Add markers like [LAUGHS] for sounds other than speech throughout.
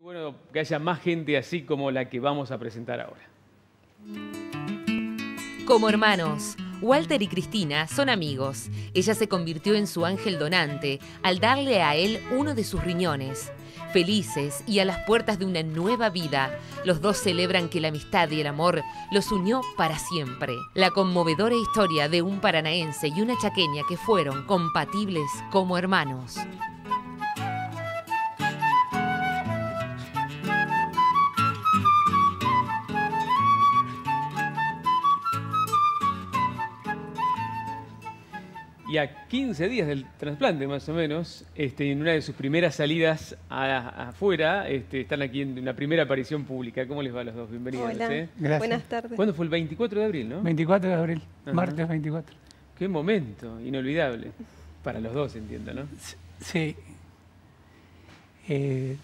Bueno, que haya más gente así como la que vamos a presentar ahora. Como hermanos, Walter y Cristina son amigos. Ella se convirtió en su ángel donante al darle a él uno de sus riñones. Felices y a las puertas de una nueva vida, los dos celebran que la amistad y el amor los unió para siempre. La conmovedora historia de un paranaense y una chaqueña que fueron compatibles como hermanos. y a 15 días del trasplante más o menos, este, en una de sus primeras salidas afuera, este, están aquí en una primera aparición pública. ¿Cómo les va a los dos? Bienvenidos. ¿eh? Buenas tardes. ¿Cuándo fue el 24 de abril, no? 24 de abril, martes 24. Qué momento, inolvidable. Para los dos, entiendo, ¿no? Sí. Eh,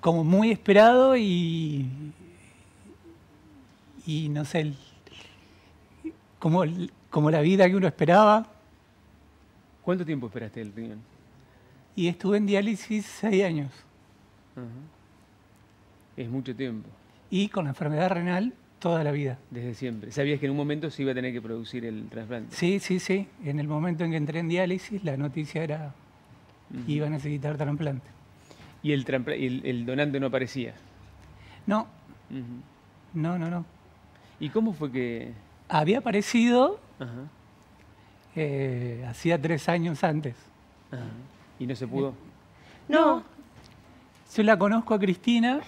como muy esperado y, y no sé, como, como la vida que uno esperaba ¿Cuánto tiempo esperaste el riñón? Y estuve en diálisis seis años. Es mucho tiempo. Y con la enfermedad renal toda la vida. Desde siempre. ¿Sabías que en un momento se iba a tener que producir el trasplante? Sí, sí, sí. En el momento en que entré en diálisis, la noticia era que iba a necesitar trasplante. ¿Y el, donante no aparecía? No. No, no, no. ¿Y cómo fue que...? Había aparecido eh, hacía tres años antes. Ah, ¿Y no se pudo? No. Yo la conozco a Cristina.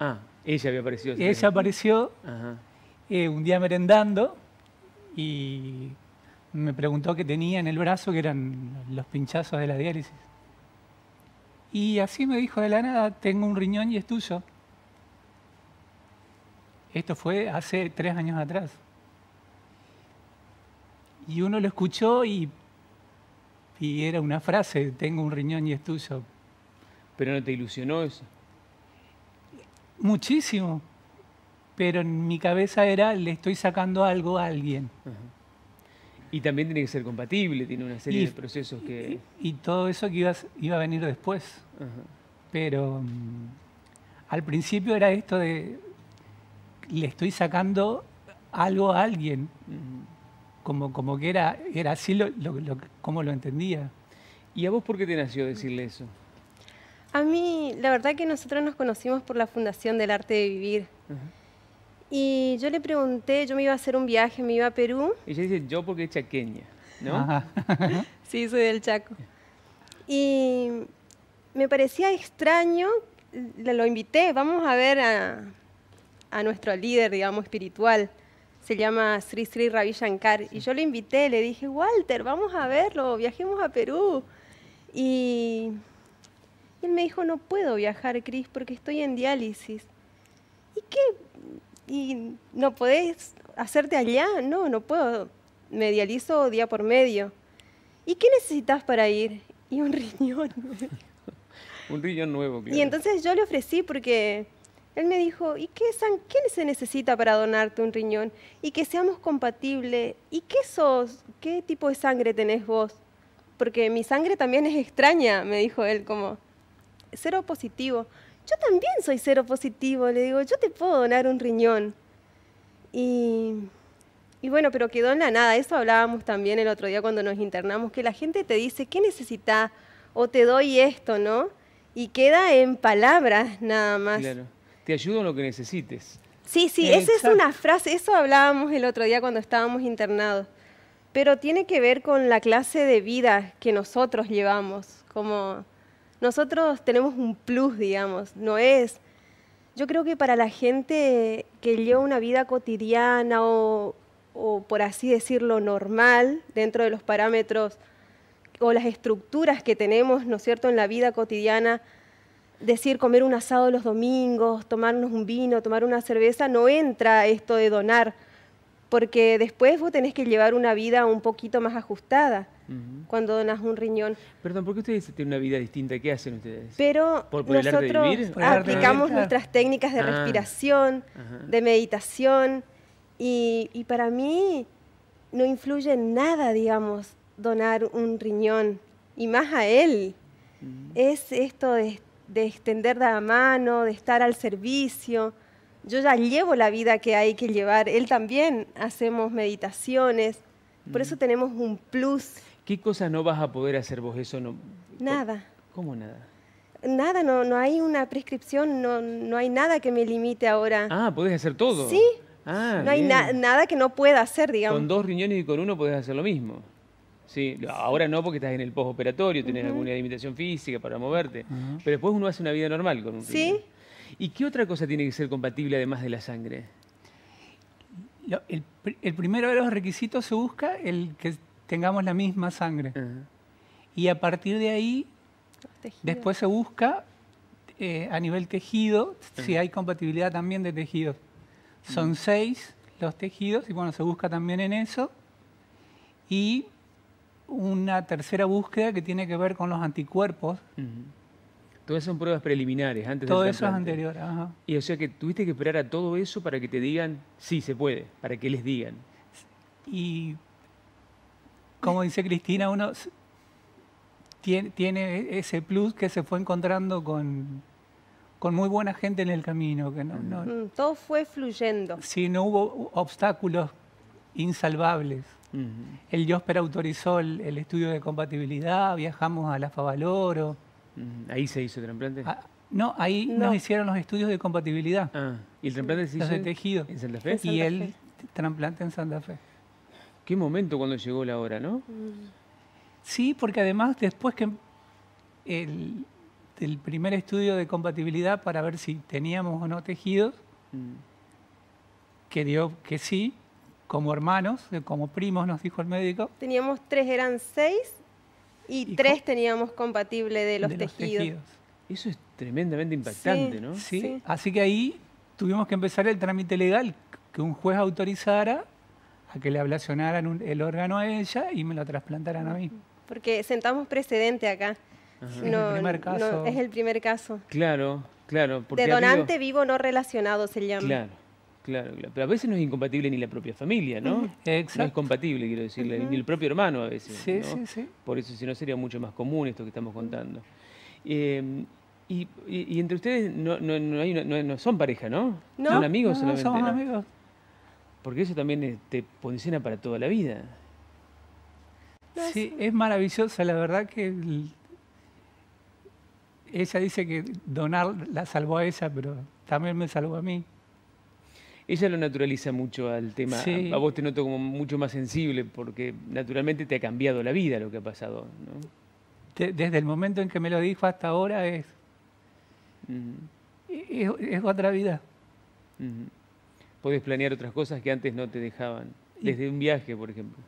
Ah, ella había aparecido. Ella apareció eh, un día merendando y me preguntó qué tenía en el brazo, que eran los pinchazos de la diálisis. Y así me dijo de la nada, tengo un riñón y es tuyo. Esto fue hace tres años atrás y uno lo escuchó y, y era una frase, tengo un riñón y es tuyo. ¿Pero no te ilusionó eso? Muchísimo, pero en mi cabeza era, le estoy sacando algo a alguien. Y también tiene que ser compatible, tiene una serie de procesos que... Y, todo eso que iba, iba a venir después. Pero mm, al principio era esto de, le estoy sacando algo a alguien como, que era, era así lo, como lo entendía. ¿Y a vos por qué te nació decirle eso? A mí, la verdad que nosotros nos conocimos por la Fundación del Arte de Vivir. Y yo le pregunté, yo me iba a hacer un viaje, me iba a Perú. Ella dice yo porque es chaqueña, ¿no? [LAUGHS] sí, soy del Chaco. Y me parecía extraño, lo invité, vamos a ver a, a nuestro líder, digamos, espiritual se llama Sri Sri Ravi Shankar. Y yo le invité, le dije, Walter, vamos a verlo, viajemos a Perú. Y, él me dijo, no puedo viajar, Cris, porque estoy en diálisis. ¿Y qué? ¿Y no podés hacerte allá? No, no puedo. Me dializo día por medio. ¿Y qué necesitas para ir? Y un [LAUGHS] riñón. un riñón nuevo, Y entonces yo le ofrecí porque él me dijo, ¿y qué, San, qué se necesita para donarte un riñón? Y que seamos compatibles. ¿Y qué sos? ¿Qué tipo de sangre tenés vos? Porque mi sangre también es extraña, me dijo él, como cero positivo. Yo también soy cero positivo, le digo, yo te puedo donar un riñón. Y, bueno, pero quedó en la nada. Eso hablábamos también el otro día cuando nos internamos, que la gente te dice, ¿qué necesita O te doy esto, ¿no? Y queda en palabras nada más. Claro te ayudo en lo que necesites. Sí, sí, esa es una frase, eso hablábamos el otro día cuando estábamos internados, pero tiene que ver con la clase de vida que nosotros llevamos, como nosotros tenemos un plus, digamos, no es... Yo creo que para la gente que lleva una vida cotidiana o, o por así decirlo, normal, dentro de los parámetros o las estructuras que tenemos, ¿no es cierto?, en la vida cotidiana, decir comer un asado los domingos, tomarnos un vino, tomar una cerveza, no entra esto de donar, porque después vos tenés que llevar una vida un poquito más ajustada cuando donas un riñón. Perdón, ¿por qué ustedes tienen una vida distinta? ¿Qué hacen ustedes? Pero nosotros aplicamos nuestras técnicas de ah. respiración, de meditación, y, para mí no influye nada, digamos, donar un riñón, y más a él. Es esto de de extender la mano, de estar al servicio. Yo ya llevo la vida que hay que llevar, él también, hacemos meditaciones, por mm. eso tenemos un plus. ¿Qué cosas no vas a poder hacer vos? Eso no. Nada. ¿Cómo nada? Nada, no, no hay una prescripción, no, hay nada que me limite ahora. Ah, puedes hacer todo. Sí. Ah, no hay nada que no pueda hacer, digamos. Con dos riñones y con uno puedes hacer lo mismo. Sí, ahora no porque estás en el postoperatorio, tenés alguna limitación física para moverte, pero después uno hace una vida normal con un Sí. ¿Y qué otra cosa tiene que ser compatible además de la sangre? el, primero de los requisitos se busca el que tengamos la misma sangre. Y a partir de ahí, después se busca eh, a nivel tejido, si hay compatibilidad también de tejidos. Son seis los tejidos y bueno, se busca también en eso. Y una tercera búsqueda que tiene que ver con los anticuerpos. Todas son pruebas preliminares antes Todo eso es anterior, Y o sea que tuviste que esperar a todo eso para que te digan, sí, se puede, para que les digan. Y como dice Cristina, uno tiene, tiene ese plus que se fue encontrando con, con muy buena gente en el camino. Que no, no, mm, Todo fue fluyendo. Sí, no hubo obstáculos insalvables. El Josper autorizó el, estudio de compatibilidad, viajamos a la Favaloro. ¿Ahí se hizo el trasplante? Ah, no, ahí nos hicieron los estudios de compatibilidad. Ah, ¿y el trasplante se hizo? tejido. ¿En Santa Fe? y el trasplante en Santa Fe. Qué momento cuando llegó la hora, ¿no? Mm. Sí, porque además después que el, primer estudio de compatibilidad para ver si teníamos o no tejidos, mm. que dio que sí, como hermanos, eh, como primos, nos dijo el médico. Teníamos tres, eran seis y, tres teníamos compatible de los, tejidos. Eso es tremendamente impactante, ¿no? ¿Sí? así que ahí tuvimos que empezar el trámite legal, que un juez autorizara a que le ablacionaran el órgano a ella y me lo trasplantaran a mí. Porque sentamos precedente acá. es el primer caso. Claro, claro. de donante vivo no relacionado se llama. Claro. Claro, claro. Pero a veces no es incompatible ni la propia familia, ¿no? No es compatible, quiero decirle, ni el propio hermano a veces. Sí, sí, sí. Por eso, si no, sería mucho más común esto que estamos contando. Eh, y, entre ustedes no, no, no, hay una, no, son pareja, ¿no? No. Son amigos solamente. amigos. Porque eso también eh, te posiciona para toda la vida. Sí, es maravillosa, la verdad que ella dice que donar la salvó a ella, pero también me salvó a mí. Ella lo naturaliza mucho al tema. A, vos te noto como mucho más sensible porque naturalmente te ha cambiado la vida lo que ha pasado. desde el momento en que me lo dijo hasta ahora es, es, otra vida. Podés Puedes planear otras cosas que antes no te dejaban. Desde un viaje, por ejemplo.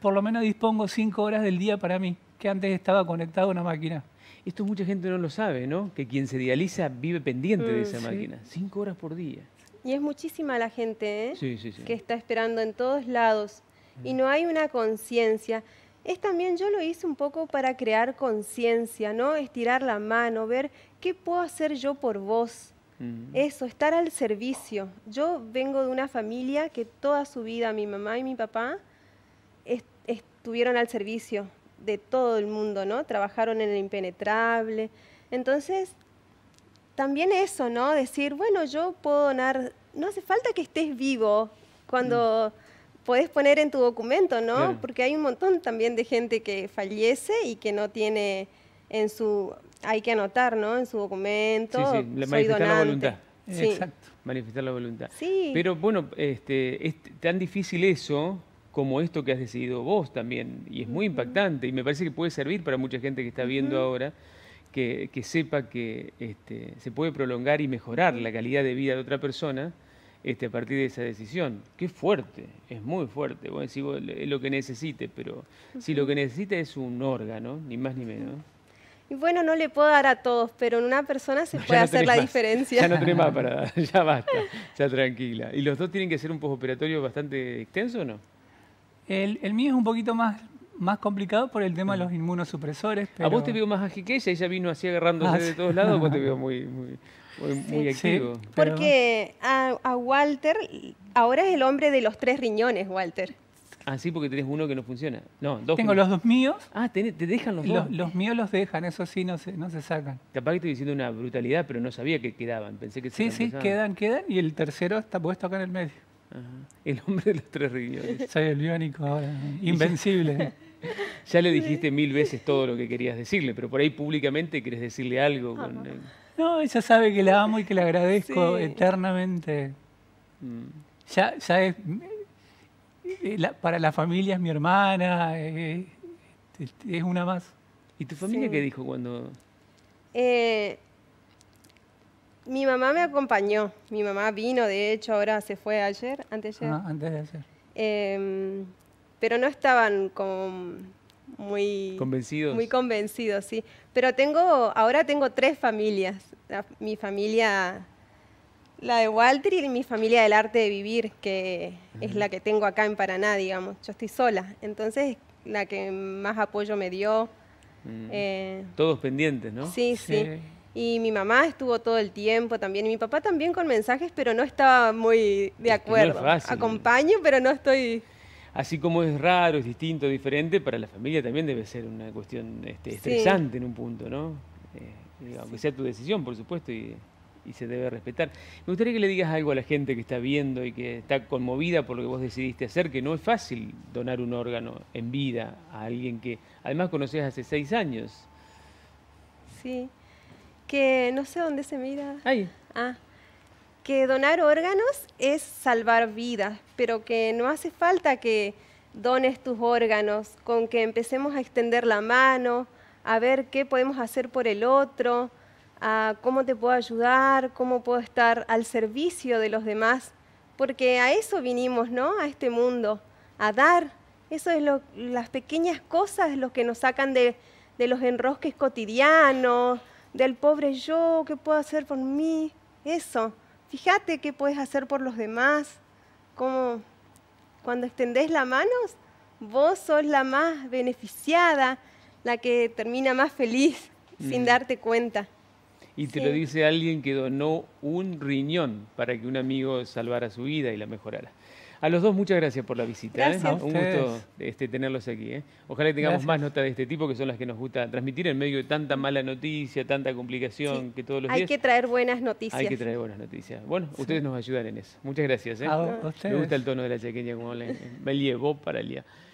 Por lo menos dispongo cinco horas del día para mí, que antes estaba conectado a una máquina. Esto mucha gente no lo sabe, ¿no? Que quien se dializa vive pendiente de mm, esa máquina. Cinco horas por día. Y es muchísima la gente ¿eh? que está esperando en todos lados mm. y no hay una conciencia. Es también, yo lo hice un poco para crear conciencia, ¿no? Estirar la mano, ver qué puedo hacer yo por vos. Mm. Eso, estar al servicio. Yo vengo de una familia que toda su vida, mi mamá y mi papá, estuvieron al servicio de todo el mundo, ¿no? Trabajaron en el impenetrable. Entonces, también eso, ¿no? Decir, bueno, yo puedo donar no hace falta que estés vivo cuando mm. puedes poner en tu documento, ¿no? Porque hay un montón también de gente que fallece y que no tiene en su, hay que anotar, ¿no? En su documento, sí, sí. La, La voluntad. Exacto, manifestar la voluntad. Sí. Pero bueno, este, es tan difícil eso como esto que has decidido vos también, y es muy impactante, y me parece que puede servir para mucha gente que está viendo ahora que, sepa que este, se puede prolongar y mejorar la calidad de vida de otra persona este, a partir de esa decisión. Qué fuerte, es muy fuerte. bueno es lo que necesite, pero si lo que necesita es un órgano, ni más ni menos. Y bueno, no le puedo dar a todos, pero en una persona se puede hacer la diferencia. Ya no tenés más [LAUGHS] para dar, [LAUGHS] ya basta, ya tranquila. ¿Y los dos tienen que ser un postoperatorio bastante extenso o no? El, el mío es un poquito más más complicado por el tema de los inmunosupresores. A vos te vio más que ella vino así agarrándose ah, de todos lados, vos te veo [LAUGHS] muy, muy, muy, activo. Sí, Porque a, a, Walter, ahora es el hombre de los tres riñones, Walter. Ah, sí, porque tenés uno que no funciona. No, Tengo los dos míos. Ah, te, dejan los, dos. Los míos los dejan, eso sí, no se, no se sacan. Capaz que estoy diciendo una brutalidad, pero no sabía que quedaban. Pensé que Sí, sí, quedan, quedan. Y el tercero está puesto acá en el medio. El hombre de los tres riñones. [LAUGHS] Soy el biónico ahora, invencible. ya le dijiste mil veces todo lo que querías decirle, pero por ahí públicamente querés decirle algo. Ah, no, ella sabe que la amo y que la agradezco eternamente. Mm. Ya, es, eh, para la familia es mi hermana, eh, es, una más. ¿Y tu familia qué dijo cuando...? Eh, mi mamá me acompañó. Mi mamá vino, de hecho, ahora se fue ayer, antes de ayer. Ah, antes de ayer. Em, pero no estaban como muy convencidos. Muy convencidos, sí. Pero tengo, ahora tengo tres familias. mi familia, la de Walter y mi familia del arte de vivir, que es la que tengo acá en Paraná, digamos. Yo estoy sola, entonces la que más apoyo me dio. Mm. Eh, Todos pendientes, ¿no? sí. sí. Y mi mamá estuvo todo el tiempo también, y mi papá también con mensajes, pero no estaba muy de acuerdo. Acompaño, pero no estoy... Así como es raro, es distinto, diferente, para la familia también debe ser una cuestión este, estresante en un punto, ¿no? Eh, aunque sea tu decisión, por supuesto, y, se debe respetar. Me gustaría que le digas algo a la gente que está viendo y que está conmovida por lo que vos decidiste hacer, que no es fácil donar un órgano en vida a alguien que además conoces hace seis años. Sí que no sé dónde se mira. Ah. Que donar órganos es salvar vidas, pero que no hace falta que dones tus órganos, con que empecemos a extender la mano, a ver qué podemos hacer por el otro, a cómo te puedo ayudar, cómo puedo estar al servicio de los demás, porque a eso vinimos, ¿no? A este mundo, a dar. Eso es lo, las pequeñas cosas lo que nos sacan de, de los enrosques cotidianos, del pobre yo, ¿qué puedo hacer por mí? Eso, fíjate qué puedes hacer por los demás, como cuando extendés la mano, vos sos la más beneficiada, la que termina más feliz sin mm. darte cuenta. Y te lo dice alguien que donó un riñón para que un amigo salvara su vida y la mejorara. A los dos, muchas gracias por la visita. ¿eh? Un gusto este, tenerlos aquí. ¿eh? Ojalá que tengamos más notas de este tipo, que son las que nos gusta transmitir en medio de tanta mala noticia, tanta complicación que todos los días. Hay que traer buenas noticias. Hay que traer buenas noticias. Bueno, ustedes nos ayudan en eso. Muchas gracias. ¿eh? Ah, me gusta el tono de la chaqueña como le Me llevó para el día.